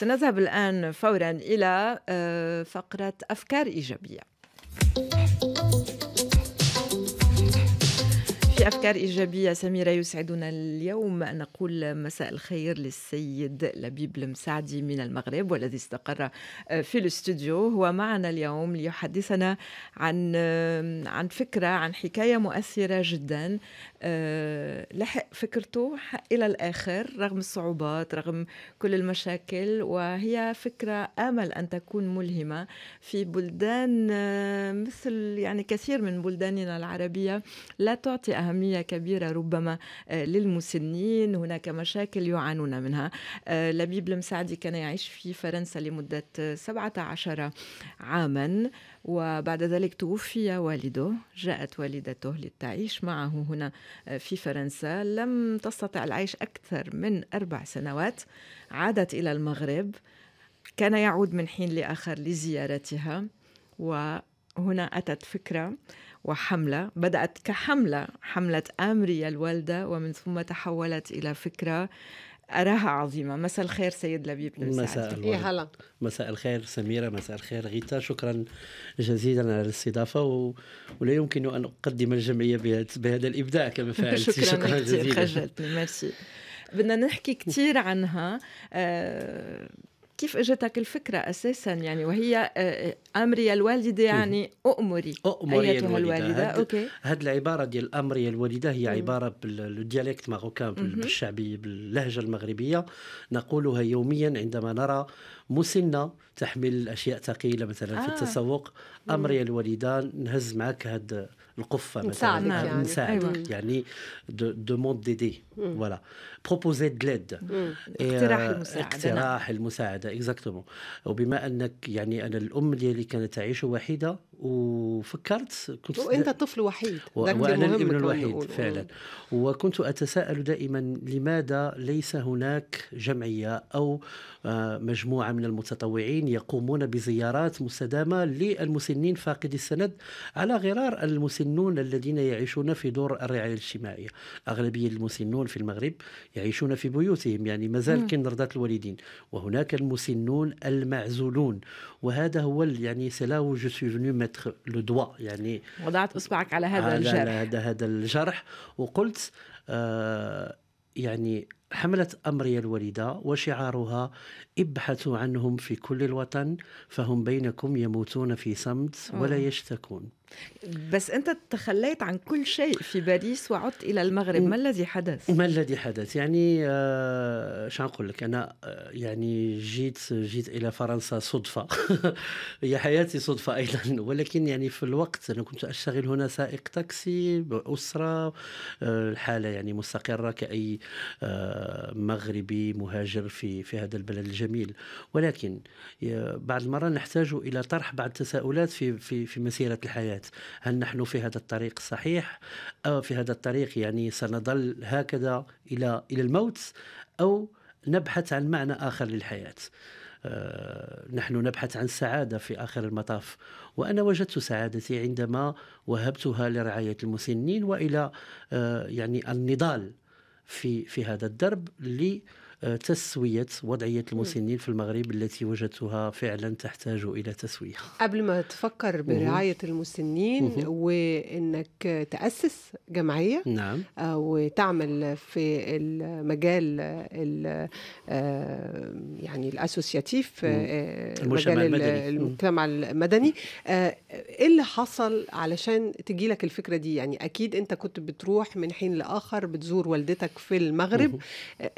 سنذهب الآن فورا إلى آه، فقرة أفكار إيجابية في أفكار إيجابية سميرة يسعدنا اليوم أن نقول مساء الخير للسيد لبيب المسعدي من المغرب والذي استقر آه، في الاستوديو هو معنا اليوم ليحدثنا عن عن فكرة عن حكاية مؤثرة جدا آه، لحق فكرته إلى الآخر رغم الصعوبات رغم كل المشاكل وهي فكرة آمل أن تكون ملهمة في بلدان آه، مثل يعني كثير من بلداننا العربية لا تعطي أهمية كبيرة ربما آه، للمسنين هناك مشاكل يعانون منها لبيب المساعدي كان يعيش في فرنسا لمدة 17 عاما وبعد ذلك توفي والده جاءت والدته للتعيش معه هنا آه، في فرنسا لم تستطع العيش أكثر من أربع سنوات عادت إلى المغرب كان يعود من حين لآخر لزيارتها وهنا أتت فكرة وحملة بدأت كحملة حملة أمري الوالدة ومن ثم تحولت إلى فكرة أراها عظيمة مساء الخير سيد لبيب مساء إيه، هلا مساء الخير سميرة مساء الخير غيتا شكرا جزيلا على الاستضافة و... ولا يمكن أن أقدم الجمعية بهذا الإبداع كما فعلت شكرا, شكرا جزيلا خجلتني ميرسي بدنا نحكي كثير عنها آه كيف اجتك الفكره اساسا يعني وهي آه، آه، امري الوالده يعني اؤمري اؤمري ايتها الوالده اوكي هذه العباره ديال امري الوالده هي عباره بالديالكت ماروكان بالشعبي باللهجه المغربيه نقولها يوميا عندما نرى مسنة تحمل أشياء ثقيلة مثلا آه. في التسوق أمري الوالده نهز معك هاد القفة مثلا نساعدك يعني, نساعدك أيوة. يعني دوموند دي فوالا بروبوزي د ليد اقتراح euh, المساعده اقتراح نعم. المساعده اكزاكتومون وبما انك يعني انا الام ديالي كانت تعيش وحيده وفكرت كنت وانت طفل وحيد و... وانا الابن الوحيد فعلا وكنت اتساءل دائما لماذا ليس هناك جمعيه او آه، مجموعه من المتطوعين يقومون بزيارات مستدامه للمسنين فاقدي السند على غرار المسنون الذين يعيشون في دور الرعايه الاجتماعيه اغلبيه المسنون في المغرب يعيشون في بيوتهم يعني مازال كاين رضات الوالدين وهناك المسنون المعزولون وهذا هو يعني سلا جو سوي فينو ميتر لو دوا يعني وضعت اصبعك على هذا على الجرح هذا هذا الجرح وقلت آه يعني حملت أمرية الوالدة وشعارها ابحثوا عنهم في كل الوطن فهم بينكم يموتون في صمت ولا يشتكون بس أنت تخليت عن كل شيء في باريس وعدت إلى المغرب ما الذي حدث؟ ما الذي حدث؟ يعني آه شو نقول لك أنا آه، يعني جيت جيت إلى فرنسا صدفة هي حياتي صدفة أيضا ولكن يعني في الوقت أنا كنت أشتغل هنا سائق تاكسي بأسرة آه، الحالة يعني مستقرة كأي آه، مغربي مهاجر في في هذا البلد الجميل جميل ولكن آه، بعض المرات نحتاج الى طرح بعض التساؤلات في في في مسيره الحياه هل نحن في هذا الطريق الصحيح أو في هذا الطريق يعني سنظل هكذا الى الى الموت او نبحث عن معنى اخر للحياه آه، نحن نبحث عن السعادة في آخر المطاف وأنا وجدت سعادتي عندما وهبتها لرعاية المسنين وإلى آه، يعني النضال في في هذا الدرب لي تسوية وضعية المسنين في المغرب التي وجدتها فعلا تحتاج إلى تسوية قبل ما تفكر برعاية المسنين وإنك تأسس جمعية نعم. آه، وتعمل في المجال الـ آه، يعني الأسوسياتيف آه، المجتمع المدني المجتمع المدني إيه اللي حصل علشان تجي لك الفكرة دي يعني أكيد أنت كنت بتروح من حين لآخر بتزور والدتك في المغرب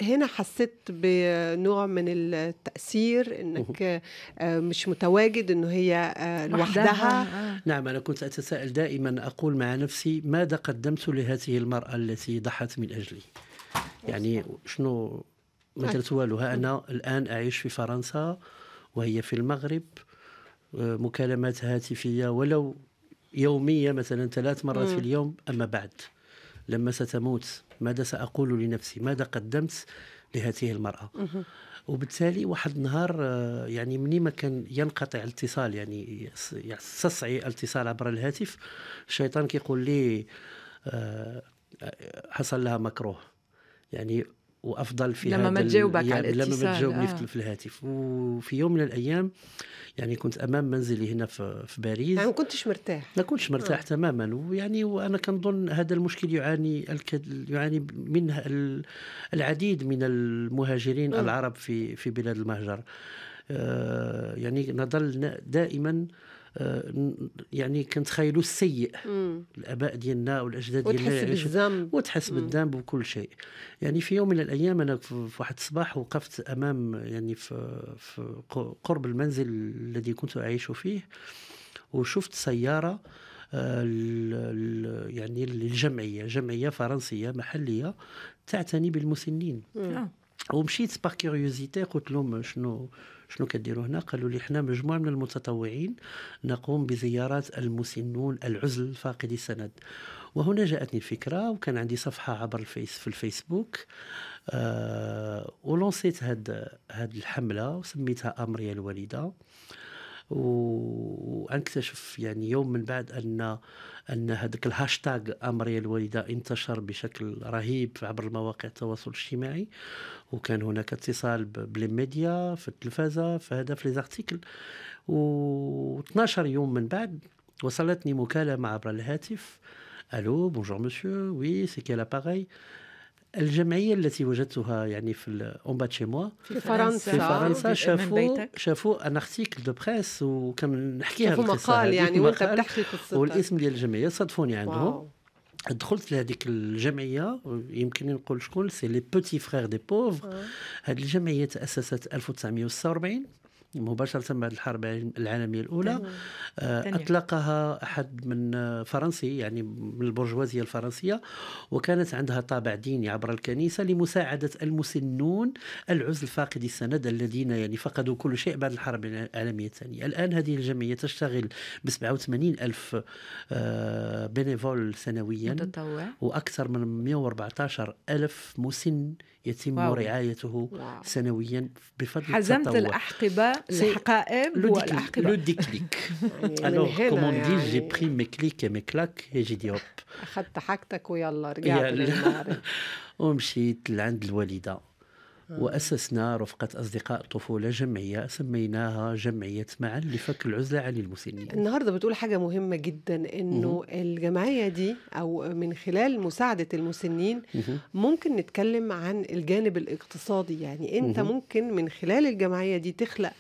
هنا حسيت حست بنوع من التأثير انك آه، مش متواجد انه هي آه، لوحدها آه. نعم انا كنت اتساءل دائما اقول مع نفسي ماذا قدمت لهذه المرأة التي ضحت من اجلي يعني شنو ما درت طيب. والو ها انا الان اعيش في فرنسا وهي في المغرب مكالمات هاتفيه ولو يوميه مثلا ثلاث مرات في اليوم اما بعد لما ستموت ماذا ساقول لنفسي ماذا قدمت لهذه المرأة وبالتالي واحد النهار آه، يعني مني ما كان ينقطع الاتصال يعني يستصعي يعني الاتصال عبر الهاتف الشيطان كيقول لي آه، آه، حصل لها مكروه يعني وافضل في لما ما تجاوبك على يعني لما ما تجاوبني آه. في الهاتف وفي يوم من الايام يعني كنت امام منزلي هنا في, في باريس يعني ما كنتش مرتاح ما كنتش مرتاح آه. تماما ويعني وانا كنظن هذا المشكل يعاني الكد... يعاني منه العديد من المهاجرين آه. العرب في في بلاد المهجر آه يعني نظل دائما آه آه، يعني كنتخيلوا السيء الاباء ديالنا والاجداد ديالنا وتحس بالذنب وتحس بالذنب وكل شيء يعني في يوم من الايام انا في واحد الصباح وقفت امام يعني في, في قرب المنزل الذي كنت اعيش فيه وشفت سياره آه، يعني الجمعيه جمعيه فرنسيه محليه تعتني بالمسنين مم. آه. ومشيت باغ كيوريوزيتي قلت لهم شنو شنو كديروا هنا قالوا لي حنا مجموعه من المتطوعين نقوم بزيارات المسنون العزل فاقدي السند وهنا جاءتني الفكره وكان عندي صفحه عبر الفيس في الفيسبوك آه ولونسيت هاد هاد الحمله وسميتها امريا الوالده وانكتشف يعني يوم من بعد ان ان هذاك الهاشتاغ امري الوالده انتشر بشكل رهيب عبر المواقع التواصل الاجتماعي وكان هناك اتصال بالميديا في التلفازه في هذا في ليزارتيكل و12 يوم من بعد وصلتني مكالمه عبر الهاتف الو بونجور مسيو وي سي كي لاباغي الجمعيه التي وجدتها يعني في موا في فرنسا في فرنسا شافوا شافوا ان ارتيكل دو بريس وكان نحكيها شافوا مقال يعني وانت بتحكي قصتك والاسم ديال الجمعيه صادفوني عندهم دخلت لهذيك الجمعيه يمكن نقول شكون سي لي بوتي فرير دي بوفر هذه الجمعيه تاسست 1946 مباشرة بعد الحرب العالمية الأولى آه، أطلقها أحد من فرنسي يعني من البرجوازية الفرنسية وكانت عندها طابع ديني عبر الكنيسة لمساعدة المسنون العزل فاقدي السند الذين يعني فقدوا كل شيء بعد الحرب العالمية الثانية الآن هذه الجمعية تشتغل ب 87 ألف آه، بينيفول سنويا متطوع وأكثر من 114 ألف مسن يتم واو. رعايته واو. سنويا بفضل حزمت التطور. الأحقبة الحقائب والأحقبة لو ديكليك الوغ كوم دي جي بري مي كليك مي كلاك جي دي هوب أخذت حاجتك ويلا رجعت للنهار ومشيت لعند الوالدة آه. وأسسنا رفقة أصدقاء طفولة جمعية سميناها جمعية معا لفك العزلة عن المسنين النهاردة بتقول حاجة مهمة جدا أنه الجمعية دي أو من خلال مساعدة المسنين ممكن نتكلم عن الجانب الاقتصادي يعني أنت ممكن من خلال الجمعية دي تخلق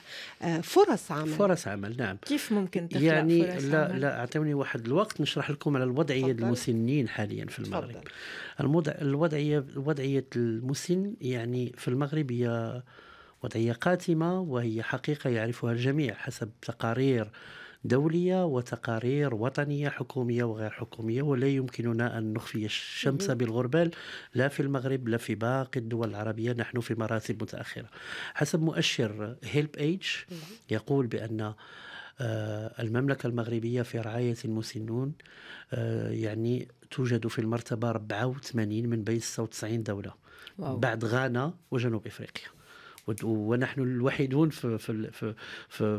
آه، فرص عمل فرص عمل نعم كيف ممكن تخلق يعني فرص عمل؟ يعني لا لا أعطوني واحد الوقت نشرح لكم على الوضعية المسنين حاليا في المغرب الوضعية الوضعية المسن يعني في المغرب المغرب هي وضعية قاتمة وهي حقيقة يعرفها الجميع حسب تقارير دولية وتقارير وطنية حكومية وغير حكومية ولا يمكننا أن نخفي الشمس بالغربال لا في المغرب لا في باقي الدول العربية نحن في مراتب متأخرة حسب مؤشر هيلب ايج يقول بأن آه، المملكة المغربية في رعاية المسنون آه، يعني توجد في المرتبة 84 من بين 96 دولة واو. بعد غانا وجنوب إفريقيا ونحن الوحيدون في في في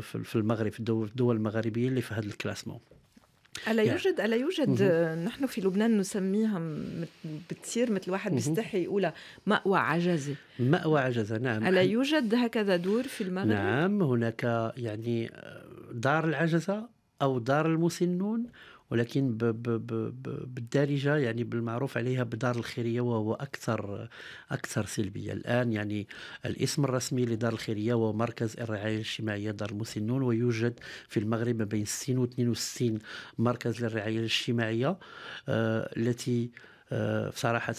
في, في المغرب في الدول المغربيه اللي في هذا الكلاسمون ألا يعني. يوجد ألا يوجد مهم. نحن في لبنان نسميها بتصير مثل واحد بيستحي يقولها مأوى عجزة مأوى عجزة نعم ألا يوجد هكذا دور في المغرب؟ نعم هناك يعني آه، دار العجزة أو دار المسنون ولكن ب ب ب بالدارجة يعني بالمعروف عليها بدار الخيرية وهو أكثر أكثر سلبية الآن يعني الاسم الرسمي لدار الخيرية هو مركز الرعاية الاجتماعية دار المسنون ويوجد في المغرب ما بين 60 و 62 مركز للرعاية الاجتماعية آه، التي آه، صراحة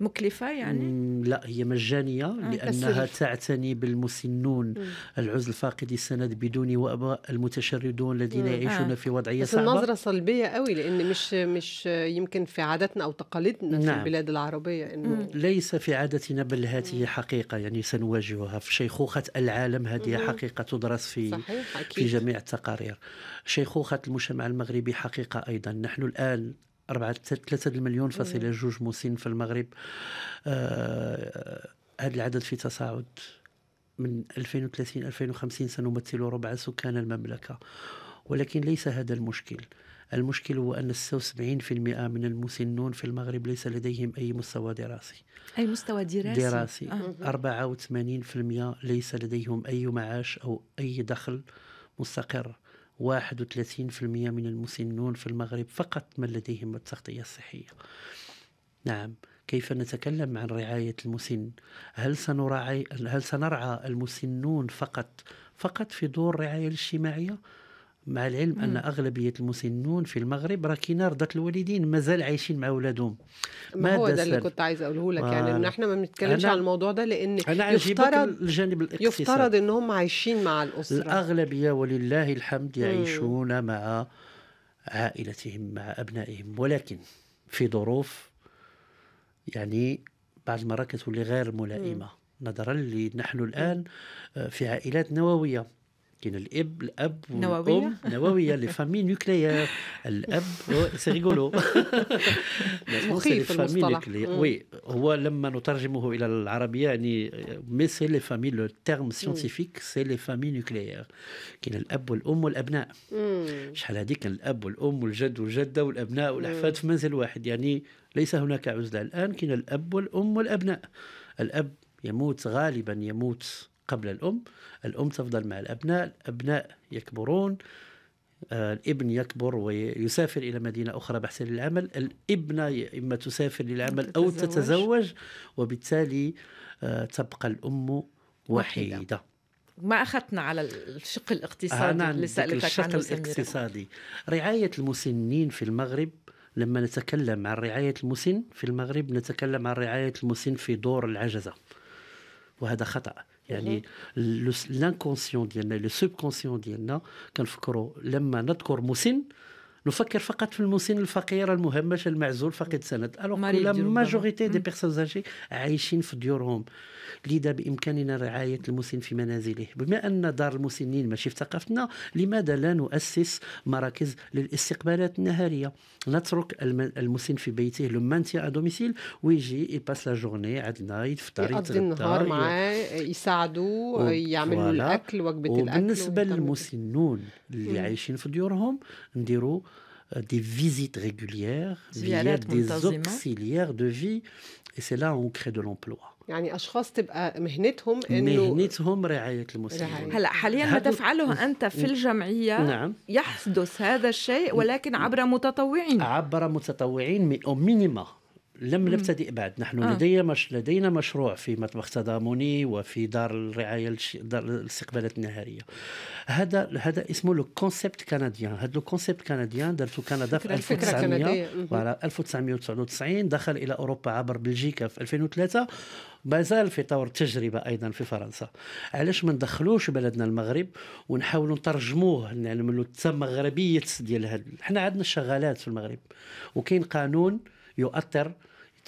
مكلفة يعني؟ لا هي مجانية آه، لأنها تعتني بالمسنون العزل فاقدي السند بدون وأباء المتشردون الذين يعيشون آه. في وضعية بس صعبة النظرة سلبية قوي لأن مش مش يمكن في عاداتنا أو تقاليدنا نعم. في البلاد العربية إنه ليس في عادتنا بل هذه حقيقة يعني سنواجهها في شيخوخة العالم هذه مم. حقيقة تدرس في صحيح. أكيد. في جميع التقارير شيخوخة المجتمع المغربي حقيقة أيضا نحن الآن 4 3 المليون فاصله جوج مسن في المغرب آه هذا العدد في تصاعد من 2030 2050 سنمثل ربع سكان المملكه ولكن ليس هذا المشكل المشكل هو أن 76% من المسنون في المغرب ليس لديهم أي مستوى دراسي أي مستوى دراسي دراسي آه. 84% ليس لديهم أي معاش أو أي دخل مستقر 31% من المسنون في المغرب فقط من لديهم التغطية الصحية نعم كيف نتكلم عن رعاية المسن هل, سنراعي هل سنرعى المسنون فقط فقط في دور الرعاية الاجتماعية مع العلم ان اغلبيه المسنون في المغرب راه رضات الوالدين مازال عايشين مع اولادهم ما هو ده اللي كنت عايز اقوله لك يعني آه. ان احنا ما بنتكلمش على الموضوع ده لان أنا يفترض الجانب الاقتصادي يفترض ان هم عايشين مع الاسره الاغلبيه ولله الحمد يعيشون مم. مع عائلتهم مع ابنائهم ولكن في ظروف يعني بعض المرات كتولي غير ملائمه مم. نظرا لنحن الان آه، في عائلات نوويه كاين الاب الاب والام نوويه لي فامي نوكليير الاب سي ريغولو مخيف المصطلح وي هو لما نترجمه الى العربيه يعني مي سي لي فامي لو تيرم سيونتيفيك سي لي فامي نوكليير كاين الاب والام والابناء شحال هذيك الاب والام والجد والجده والابناء والاحفاد في منزل واحد يعني ليس هناك عزله الان كاين الاب والام والابناء الاب يموت غالبا يموت قبل الأم الأم تفضل مع الأبناء الأبناء يكبرون آه، الابن يكبر ويسافر إلى مدينة أخرى بحثا للعمل الابنة إما تسافر للعمل أو تتزوج وبالتالي آه، تبقى الأم وحيدة, وحيدة. ما اخذتنا على الشق الاقتصادي اللي سالتك الشق الاقتصادي رعايه المسنين في المغرب لما نتكلم عن رعايه المسن في المغرب نتكلم عن رعايه المسن في دور العجزه وهذا خطا Mhm. l'inconscient et le subconscient quand sommes نفكر فقط في المسن الفقير المهمش المعزول فقد سند الوغ لا ماجوريتي دي بيرسون اجي عايشين في ديورهم لذا بامكاننا رعايه المسن في منازله بما ان دار المسنين ماشي في ثقافتنا لماذا لا نؤسس مراكز للاستقبالات النهاريه نترك المسن في بيته لو مانتيا ا دوميسيل ويجي يباس لا جورني عندنا يفطر يقضي النهار معاه يساعدوا يعملوا الاكل وجبه الاكل وبالنسبه للمسنون اللي mm. عايشين في ديورهم نديروا des visites régulières via des auxiliaires de vie. Et c'est là où on crée de l'emploi. يعني اشخاص تبقى مهنتهم انه مهنتهم رعايه المسلمين هلا حاليا ما تفعله انت في الجمعيه نعم. يحدث هذا الشيء ولكن عبر متطوعين عبر متطوعين او مينيما لم نبتدئ بعد نحن آه. لدي مش لدينا مشروع في مطبخ تضامني وفي دار الرعايه لش... دار الاستقبالات النهاريه هذا هذا اسمه لو كونسيبت كنديان هذا لو كونسيبت كنديان درته كندا في 1900 1999 دخل الى اوروبا عبر بلجيكا في 2003 مازال في طور تجربة أيضا في فرنسا علاش ما ندخلوش بلدنا المغرب ونحاولوا نترجموه نعلم له مغربية ديال هاد حنا عندنا الشغالات في المغرب وكاين قانون يؤثر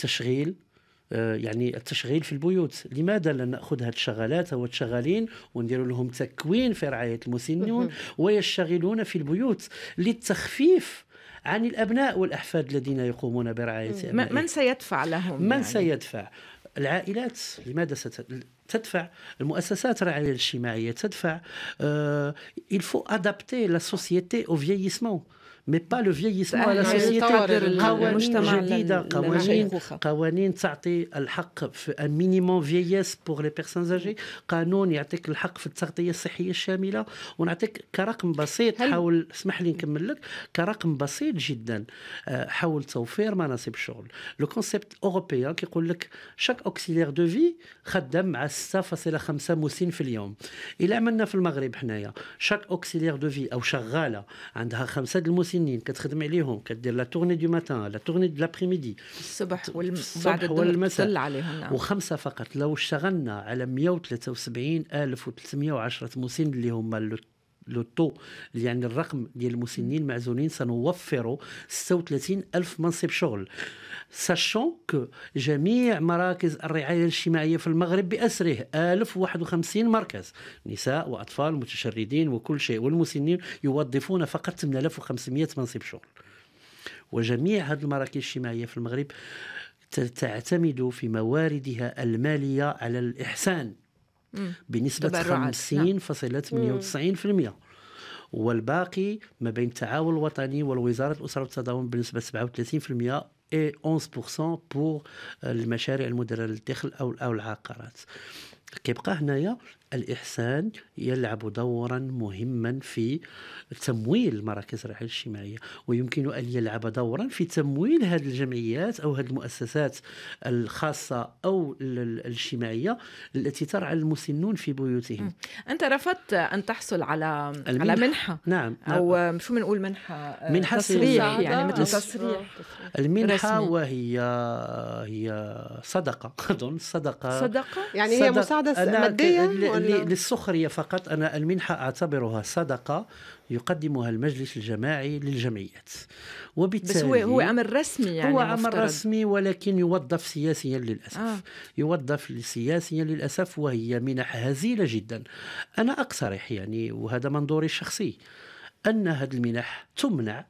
تشغيل آه، يعني التشغيل في البيوت لماذا لا ناخذ هذه الشغلات او الشغالين وندير لهم تكوين في رعايه المسنون ويشتغلون في البيوت للتخفيف عن الابناء والاحفاد الذين يقومون برعايه من سيدفع لهم من يعني؟ سيدفع العائلات لماذا ست... تدفع المؤسسات الرعايه الاجتماعيه تدفع آه، il faut adapter la société au vieillissement مي با لو فييسمون على سوسيتي قوانين جديده قوانين قوانين تعطي الحق في ان مينيموم فييس بور لي بيرسونز اجي قانون يعطيك الحق في التغطيه الصحيه الشامله ونعطيك كرقم بسيط حاول اسمح لي نكمل لك كرقم بسيط جدا حول توفير مناصب الشغل لو كونسيبت اوروبيان كيقول لك شاك اوكسيلير دو في خدام مع 6.5 مسن في اليوم الا عملنا في المغرب حنايا شاك اوكسيلير دو في او شغاله عندها خمسه المسن سنين كتخدم عليهم كدير لا تورني دو ماتان لا تورني دو لابريميدي الصبح والبعد والمساء عليهم نعم. وخمسه فقط لو اشتغلنا على 173 1310 محسن اللي هما لو تو يعني الرقم ديال المسنين المعزولين سنوفر 36 ألف منصب شغل ساشون كو جميع مراكز الرعاية الاجتماعية في المغرب بأسره 1051 مركز نساء وأطفال متشردين وكل شيء والمسنين يوظفون فقط 8500 منصب شغل وجميع هذه المراكز الاجتماعية في المغرب تعتمد في مواردها المالية على الإحسان بنسبة 50.98% نعم. والباقي ما بين التعاون الوطني والوزارة الأسرة والتضامن بنسبة 37% اي 11% بور المشاريع المديره للدخل او او العقارات كيبقى هنايا الإحسان يلعب دورا مهما في تمويل مراكز الرعاية الاجتماعية ويمكن أن يلعب دورا في تمويل هذه الجمعيات أو هذه المؤسسات الخاصة أو الاجتماعية التي ترعى المسنون في بيوتهم أنت رفضت أن تحصل على المنحة. على منحة نعم،, نعم أو شو بنقول منحة منحة تصريح يعني مثل تصريح المنحة رسمي. وهي هي صدقة أظن صدقة صدقة يعني صدق... هي مساعدة نعم، مادية للسخرية فقط أنا المنحة أعتبرها صدقة يقدمها المجلس الجماعي للجمعيات وبالتالي بس هو, هو عمل رسمي يعني هو عمل مفترض. رسمي ولكن يوظف سياسيا للأسف آه. يوظف سياسيا للأسف وهي منح هزيلة جدا أنا أقترح يعني وهذا منظوري الشخصي أن هذه المنح تمنع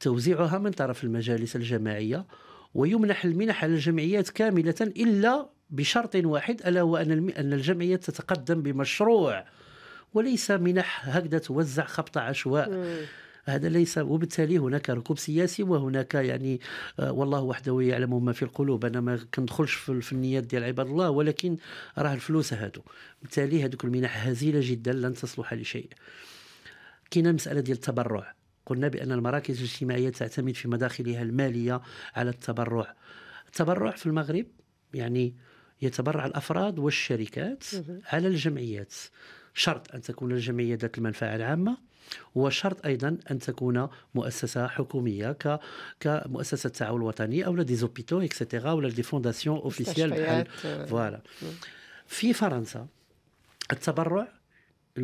توزيعها من طرف المجالس الجماعية ويمنح المنح على الجمعيات كاملة إلا بشرط واحد الا هو ان ان الجمعيه تتقدم بمشروع وليس منح هكذا توزع خبط عشواء هذا ليس وبالتالي هناك ركوب سياسي وهناك يعني آه، والله وحده يعلم ما في القلوب انا ما كندخلش في النيات ديال عباد الله ولكن راه الفلوس هادو بالتالي هذوك المنح هزيله جدا لن تصلح لشيء كاينه المساله ديال التبرع قلنا بان المراكز الاجتماعيه تعتمد في مداخلها الماليه على التبرع التبرع في المغرب يعني يتبرع الافراد والشركات على الجمعيات شرط ان تكون الجمعيه ذات المنفعه العامه وشرط ايضا ان تكون مؤسسه حكوميه ك كمؤسسه التعاون الوطني او دي زوبيتو اكسيتيرا ولا دي فونداسيون اوفيسيال فوالا في فرنسا التبرع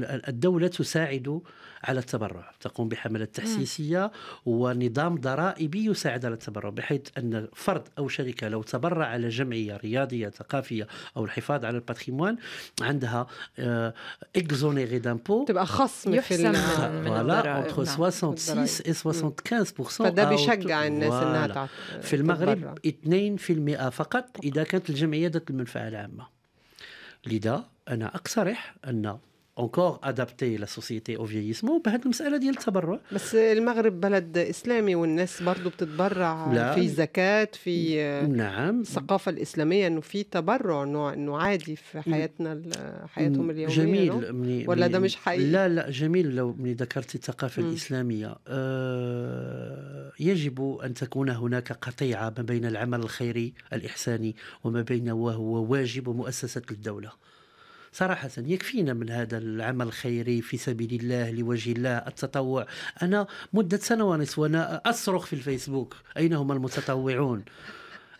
الدولة تساعد على التبرع تقوم بحملة تحسيسية ونظام ضرائبي يساعد على التبرع بحيث أن فرد أو شركة لو تبرع على جمعية رياضية ثقافية أو الحفاظ على الباتريموان عندها اكزونيري آه، دامبو تبقى خصم في فوالا entre 66 نعم، et 75% فده بيشجع الناس انها في المغرب 2% فقط اذا كانت الجمعيه ذات المنفعه العامه لذا انا اقترح ان اونكور ادابتي للسوسيتي او فييسمون بهذه المساله ديال التبرع بس المغرب بلد اسلامي والناس برضو بتتبرع لا. في زكاه في نعم الثقافه الاسلاميه انه في تبرع انه عادي في حياتنا حياتهم اليوميه جميل مني ولا ده مش حقيقي لا لا جميل لو من ذكرت الثقافه م. الاسلاميه آه يجب ان تكون هناك قطيعه ما بين العمل الخيري الاحساني وما بين وهو واجب مؤسسه الدوله صراحة يكفينا من هذا العمل الخيري في سبيل الله لوجه الله التطوع أنا مدة سنة ونصف وأنا أصرخ في الفيسبوك أين هم المتطوعون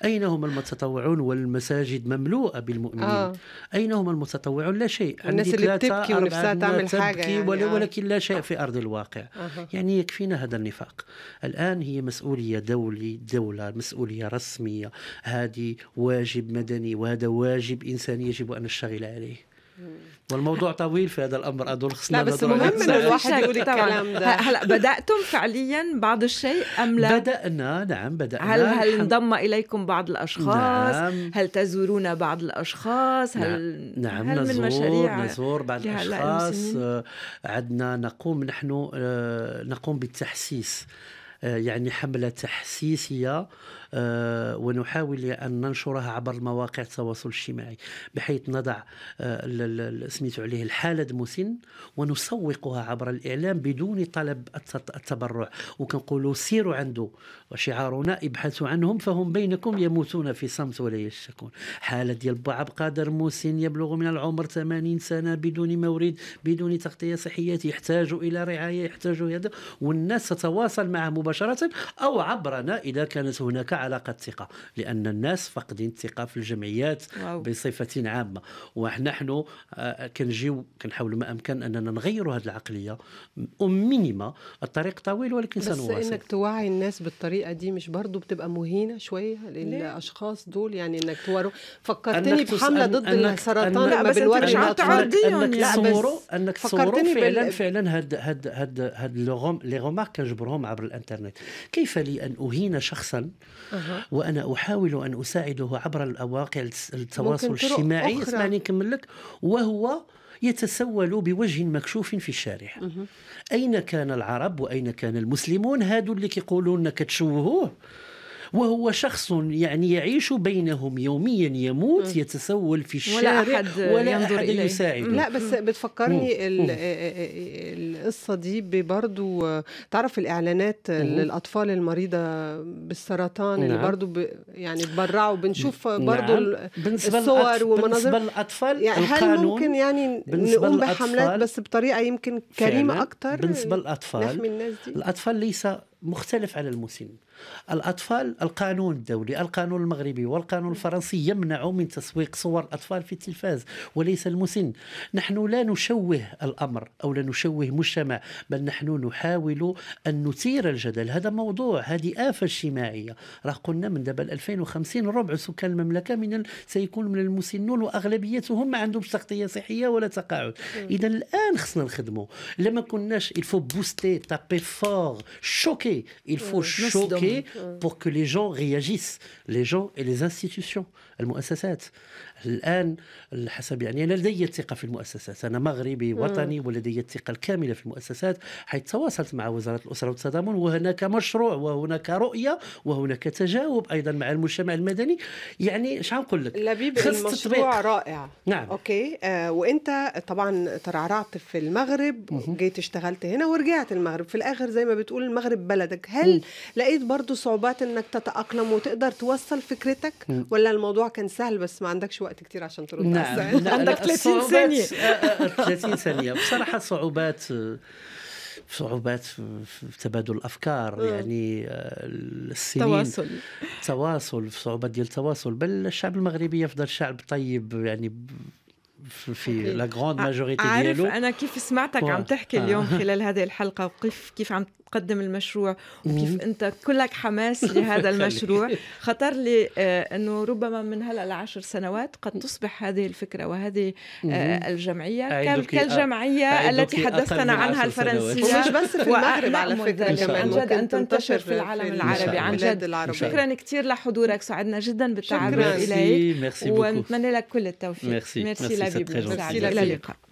أين هم المتطوعون والمساجد مملوءة بالمؤمنين آه. أين هم المتطوعون لا شيء الناس اللي بتبكي ونفسها تعمل حاجة يعني آه. ولكن لا شيء في أرض الواقع آه. يعني يكفينا هذا النفاق الآن هي مسؤولية دولي دولة مسؤولية رسمية هذه واجب مدني وهذا واجب إنساني يجب أن نشتغل عليه والموضوع طويل في هذا الامر اظن خصنا لا بس مهم انه الواحد يقول الكلام ده هلا بداتم فعليا بعض الشيء ام لا بدانا نعم بدانا هل هل انضم اليكم بعض الاشخاص نعم. هل تزورون بعض الاشخاص هل نعم, نعم، هل نزور من مشاريع نزور بعض الاشخاص عندنا نقوم نحن آه، نقوم بالتحسيس آه، يعني حمله تحسيسيه آه، ونحاول أن ننشرها عبر مواقع التواصل الاجتماعي بحيث نضع آه، سميت عليه الحالة مسن ونسوقها عبر الإعلام بدون طلب التبرع وكنقولوا سيروا عنده وشعارنا ابحثوا عنهم فهم بينكم يموتون في صمت ولا يشتكون حالة ديال عبد قادر مسن يبلغ من العمر 80 سنة بدون مورد بدون تغطية صحية يحتاج إلى رعاية يحتاج هذا والناس تتواصل معه مباشرة أو عبرنا إذا كانت هناك علاقه ثقه لان الناس فاقدين الثقه في الجمعيات واو. بصفه عامه ونحن آه، كنجيو كنحاولوا ما امكن اننا نغيروا هذه العقليه أمينما الطريق طويل ولكن سنواصل بس انك توعي الناس بالطريقه دي مش برضو بتبقى مهينه شويه للاشخاص دول يعني انك توروا فكرتني بحمله ضد السرطان ما بالورش عم تعرضيهم انك تصوروا انك تصوروا فعلا فعلا هاد هاد هاد هاد لي رومارك كنجبرهم عبر الانترنت كيف لي ان اهين شخصا وانا احاول ان اساعده عبر مواقع التواصل الاجتماعي اسمعني نكمل لك وهو يتسول بوجه مكشوف في الشارع أين كان العرب وأين كان المسلمون هادو اللي كيقولوا لنا كتشوهوه وهو شخص يعني يعيش بينهم يوميا يموت يتسول في الشارع ولا أحد, ولا ينظر أحد يساعده لا بس بتفكرني آه، آه، آه، القصة دي برضو تعرف الإعلانات للأطفال المريضة بالسرطان نعم. اللي برضو ب يعني تبرعوا بنشوف نعم. برضو نعم. الصور ومناظر بالنسبة للأطفال يعني هل ممكن يعني نقوم بحملات بس بطريقة يمكن كريمة أكتر بالنسبة للأطفال نحمي الناس دي الأطفال ليس مختلف على المسن الأطفال القانون الدولي القانون المغربي والقانون الفرنسي يمنع من تسويق صور الأطفال في التلفاز وليس المسن نحن لا نشوه الأمر أو لا نشوه مجتمع بل نحن نحاول أن نثير الجدل هذا موضوع هذه آفة اجتماعية راه قلنا من دابا 2050 ربع سكان المملكة من ال... سيكون من المسنون وأغلبيتهم ما عندهمش تغطية صحية ولا تقاعد إذا الآن خصنا نخدمه لما كناش الفو بوستي تابي فور شوكي choquer. Il faut choquer pour que les gens réagissent. Les gens et les institutions. المؤسسات الان حسب يعني انا لدي الثقه في المؤسسات انا مغربي وطني ولدي الثقه الكامله في المؤسسات حيث تواصلت مع وزاره الاسره والتضامن وهناك مشروع وهناك رؤيه وهناك تجاوب ايضا مع المجتمع المدني يعني شحال نقول لك لبيب المشروع رائع نعم اوكي آه وانت طبعا ترعرعت في المغرب جيت اشتغلت هنا ورجعت المغرب في الاخر زي ما بتقول المغرب بلد بلدك هل م. لقيت برضو صعوبات انك تتاقلم وتقدر توصل فكرتك م. ولا الموضوع كان سهل بس ما عندكش وقت كتير عشان ترد نعم. نعم. عندك 30 ثانيه 30 آه، آه، آه، ثانيه بصراحه صعوبات صعوبات في تبادل الافكار م. يعني السنين تواصل تواصل صعوبات ديال التواصل بل الشعب المغربي يفضل شعب طيب يعني في لا غروند ماجوريتي ديالو عارف انا كيف سمعتك عم تحكي اليوم خلال هذه الحلقه وكيف كيف عم تقدم المشروع وكيف انت كلك حماس لهذا المشروع خطر لي آه، انه ربما من هلا لعشر سنوات قد تصبح هذه الفكره وهذه آه، الجمعيه كالجمعيه التي حدثتنا عنها الفرنسيه مش بس في المغرب على فكره عن جد ان تنتشر في العالم العربي عن جد شكرا كثير لحضورك سعدنا جدا بالتعرف اليك ونتمنى لك كل التوفيق ميرسي ميرسي لبيب ميرسي اللقاء